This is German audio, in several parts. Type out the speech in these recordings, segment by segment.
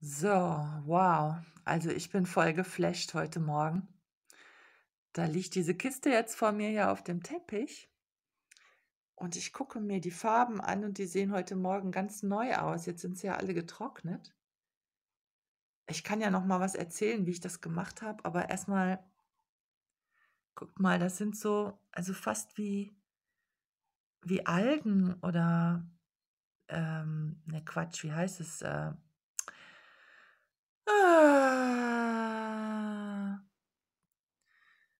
So, wow. Also ich bin voll geflasht heute Morgen. Da liegt diese Kiste jetzt vor mir hier auf dem Teppich. Und ich gucke mir die Farben an und die sehen heute Morgen ganz neu aus. Jetzt sind sie ja alle getrocknet. Ich kann ja noch mal was erzählen, wie ich das gemacht habe, aber erstmal guckt mal, das sind so also fast wie wie Algen oder ähm, ne Quatsch, wie heißt es? Äh,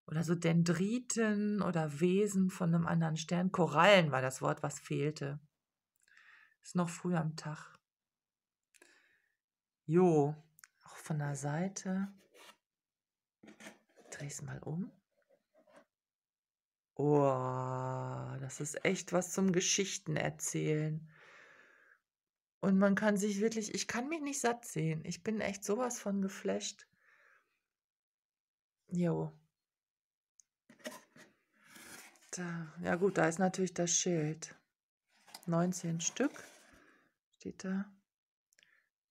oder so Dendriten oder Wesen von einem anderen Stern. Korallen war das Wort, was fehlte. Ist noch früh am Tag. Jo, auch von der Seite. Dreh es mal um. Oh, das ist echt was zum Geschichten erzählen. Und man kann sich wirklich, ich kann mich nicht satt sehen. Ich bin echt sowas von geflasht. Jo, ja gut, da ist natürlich das Schild. 19 Stück steht da.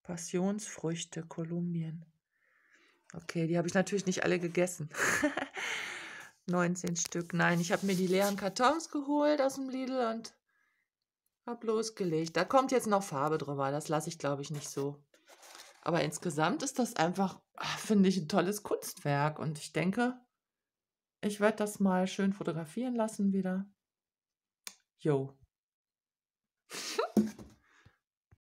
Passionsfrüchte Kolumbien. Okay, die habe ich natürlich nicht alle gegessen. 19 Stück. Nein, ich habe mir die leeren Kartons geholt aus dem Lidl und habe losgelegt. Da kommt jetzt noch Farbe drüber. Das lasse ich, glaube ich, nicht so. Aber insgesamt ist das einfach, ah, finde ich, ein tolles Kunstwerk. Und ich denke, ich werde das mal schön fotografieren lassen wieder. Jo.